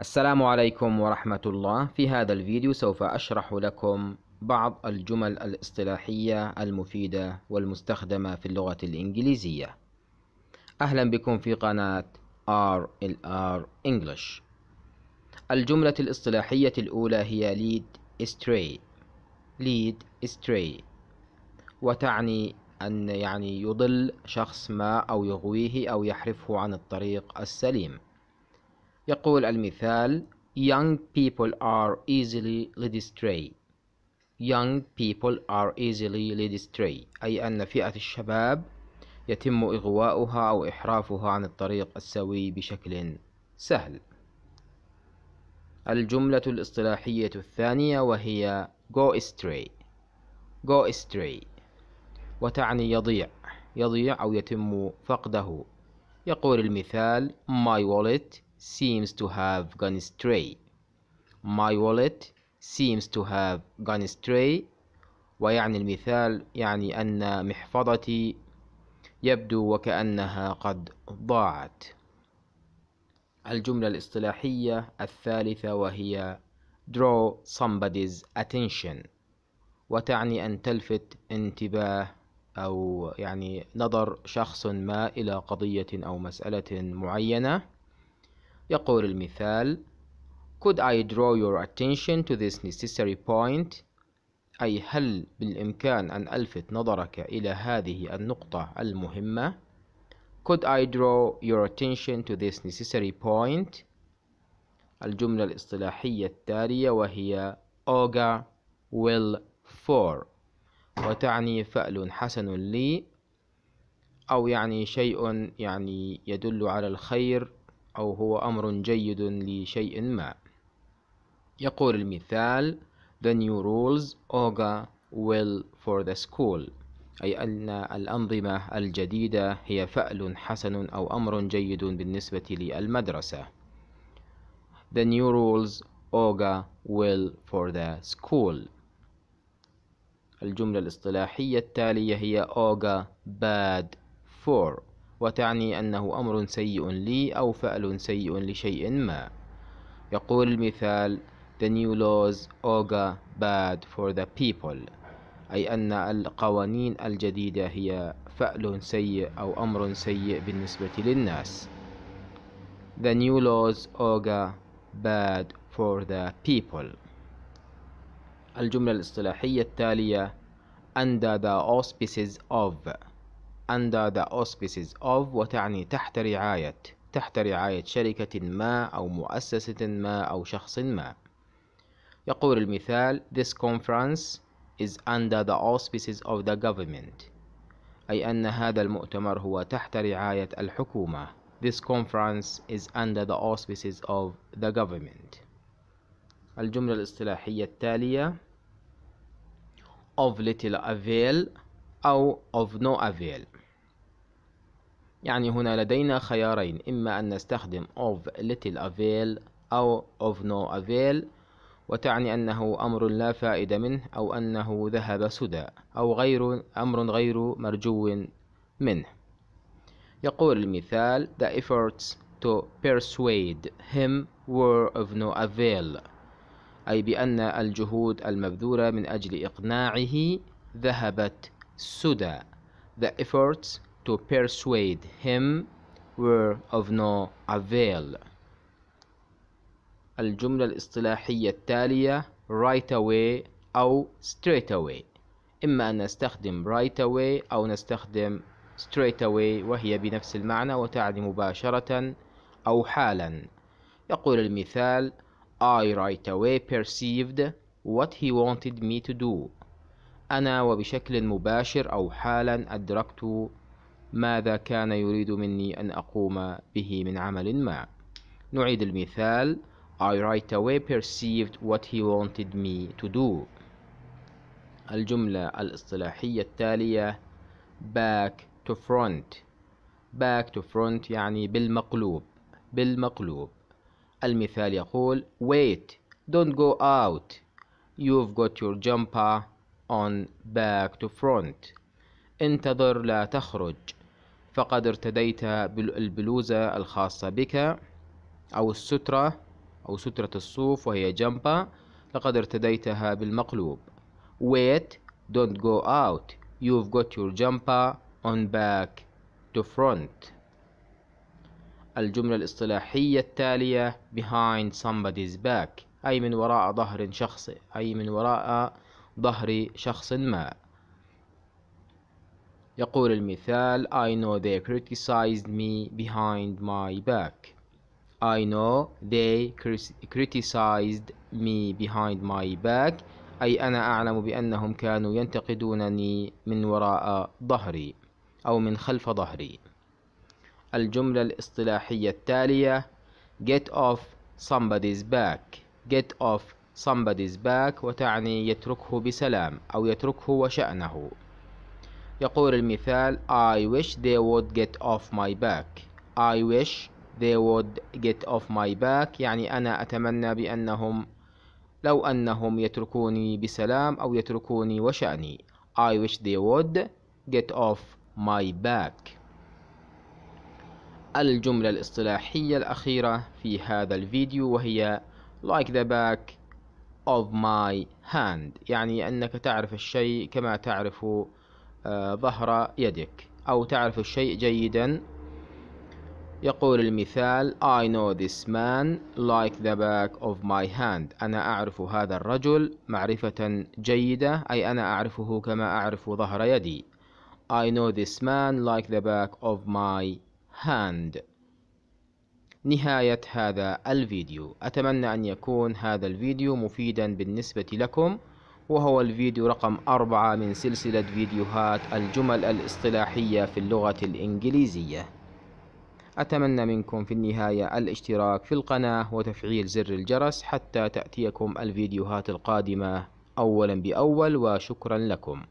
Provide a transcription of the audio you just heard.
السلام عليكم ورحمة الله في هذا الفيديو سوف أشرح لكم بعض الجمل الاصطلاحية المفيدة والمستخدمة في اللغة الإنجليزية أهلا بكم في قناة RLR English الجملة الاصطلاحية الأولى هي lead astray lead astray وتعني أن يعني يضل شخص ما أو يغويه أو يحرفه عن الطريق السليم يقول المثال Young people are easily led astray Young people are easily led astray أي أن فئة الشباب يتم إغواؤها أو إحرافها عن الطريق السوي بشكل سهل الجملة الاصطلاحية الثانية وهي go astray go astray وتعني يضيع يضيع أو يتم فقده يقول المثال my wallet seems to have gone astray my wallet seems to have gone astray ويعني المثال يعني أن محفظتي يبدو وكأنها قد ضاعت الجملة الاصطلاحية الثالثة وهي draw somebody's attention وتعني أن تلفت انتباه أو يعني نظر شخص ما إلى قضية أو مسألة معينة يقول المثال Could I draw your attention to this necessary point؟ أي هل بالإمكان أن ألفت نظرك إلى هذه النقطة المهمة؟ Could I draw your attention to this necessary point؟ الجملة الاصطلاحية التالية وهي أوغا will for وتعني فأل حسن لي أو يعني شيء يعني يدل على الخير أو هو أمر جيد لشيء ما يقول المثال The new rules auga well for the school أي أن الأنظمة الجديدة هي فأل حسن أو أمر جيد بالنسبة للمدرسة The new rules auga well for the school الجملة الاصطلاحية التالية هي auga bad for وتعني أنه أمر سيء لي أو فعل سيء لشيء ما يقول المثال The new laws augur bad for the people أي أن القوانين الجديدة هي فعل سيء أو أمر سيء بالنسبة للناس The new laws augur bad for the people الجملة الاصطلاحية التالية Under the auspices of under the auspices of وتعني تحت رعاية تحت رعاية شركة ما أو مؤسسة ما أو شخص ما يقول المثال This conference is under the auspices of the government أي أن هذا المؤتمر هو تحت رعاية الحكومة This conference is under the auspices of the government الجملة الاصطلاحية التالية of little avail أو of no avail يعني هنا لدينا خيارين إما أن نستخدم of little avail أو of no avail وتعني أنه أمر لا فائدة منه أو أنه ذهب سدى أو غير أمر غير مرجو منه يقول المثال The efforts to persuade him were of no avail أي بأن الجهود المبذولة من أجل إقناعه ذهبت سدى The efforts to persuade him were of no avail الجملة الاصطلاحية التالية right away أو straight away إما أن نستخدم right away أو نستخدم straight away وهي بنفس المعنى وتعني مباشرة أو حالا يقول المثال I right away perceived what he wanted me to do أنا وبشكل مباشر أو حالا أدركت ماذا كان يريد مني أن أقوم به من عمل ما نعيد المثال I right away perceived what he wanted me to do الجملة الاصطلاحية التالية back to front back to front يعني بالمقلوب بالمقلوب المثال يقول wait don't go out you've got your jumper on back to front انتظر لا تخرج فقد ارتديت البلوزة الخاصة بك أو السترة أو سترة الصوف وهي جمبا لقد ارتديتها بالمقلوب wait don't go out you've got your jumper on back to front الجملة الاصطلاحية التالية behind somebody's back أي من وراء ظهر شخص أي من وراء ظهر شخص ما يقول المثال I know they criticized me behind my back I know they criticized me behind my back أي أنا أعلم بأنهم كانوا ينتقدونني من وراء ظهري أو من خلف ظهري الجملة الاصطلاحية التالية get off somebody's back get off somebody's back وتعني يتركه بسلام أو يتركه وشأنه يقول المثال I wish they would get off my back I wish they would get off my back يعني أنا أتمنى بأنهم لو أنهم يتركوني بسلام أو يتركوني وشأني I wish they would get off my back الجملة الاصطلاحية الأخيرة في هذا الفيديو وهي like the back of my hand يعني أنك تعرف الشيء كما تعرف آه، ظهر يدك أو تعرف الشيء جيدا يقول المثال I know this man like the back of my hand أنا أعرف هذا الرجل معرفة جيدة أي أنا أعرفه كما أعرف ظهر يدي I know this man like the back of my hand نهاية هذا الفيديو أتمنى أن يكون هذا الفيديو مفيدا بالنسبة لكم وهو الفيديو رقم أربعة من سلسلة فيديوهات الجمل الاصطلاحية في اللغة الإنجليزية أتمنى منكم في النهاية الاشتراك في القناة وتفعيل زر الجرس حتى تأتيكم الفيديوهات القادمة أولا بأول وشكرا لكم